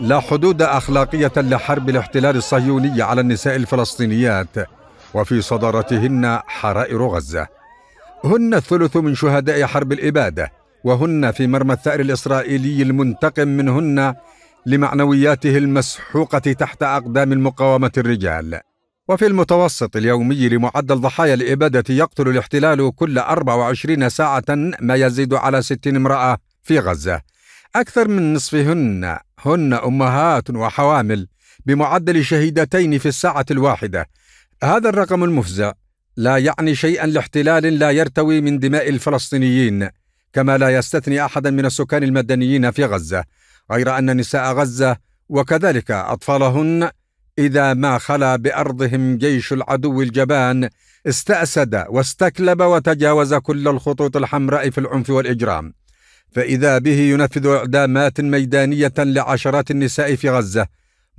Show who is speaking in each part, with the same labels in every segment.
Speaker 1: لا حدود أخلاقية لحرب الاحتلال الصهيوني على النساء الفلسطينيات وفي صدارتهن حرائر غزة هن الثلث من شهداء حرب الإبادة وهن في مرمى الثأر الإسرائيلي المنتقم منهن لمعنوياته المسحوقة تحت أقدام المقاومة الرجال وفي المتوسط اليومي لمعدل ضحايا الإبادة يقتل الاحتلال كل 24 ساعة ما يزيد على 60 امرأة في غزة أكثر من نصفهن هن أمهات وحوامل بمعدل شهيدتين في الساعة الواحدة هذا الرقم المفزع لا يعني شيئا لاحتلال لا يرتوي من دماء الفلسطينيين كما لا يستثني أحدا من السكان المدنيين في غزة غير أن نساء غزة وكذلك أطفالهن إذا ما خلا بأرضهم جيش العدو الجبان استأسد واستكلب وتجاوز كل الخطوط الحمراء في العنف والإجرام فإذا به ينفذ إعدامات ميدانية لعشرات النساء في غزة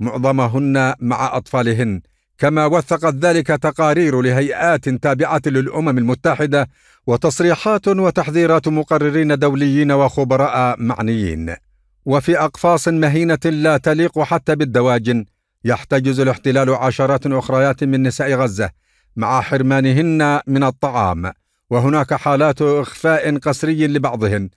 Speaker 1: معظمهن مع أطفالهن كما وثقت ذلك تقارير لهيئات تابعة للأمم المتحدة وتصريحات وتحذيرات مقررين دوليين وخبراء معنيين وفي أقفاص مهينة لا تليق حتى بالدواجن يحتجز الاحتلال عشرات أخريات من نساء غزة مع حرمانهن من الطعام وهناك حالات إخفاء قسري لبعضهن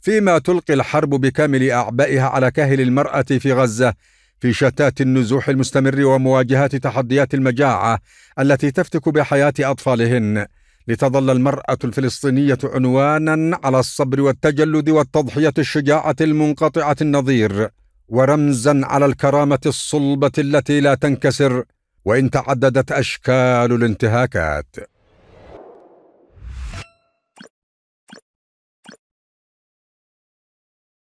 Speaker 1: فيما تلقي الحرب بكامل اعبائها على كاهل المراه في غزه في شتات النزوح المستمر ومواجهه تحديات المجاعه التي تفتك بحياه اطفالهن لتظل المراه الفلسطينيه عنوانا على الصبر والتجلد والتضحيه الشجاعه المنقطعه النظير ورمزا على الكرامه الصلبه التي لا تنكسر وان تعددت اشكال الانتهاكات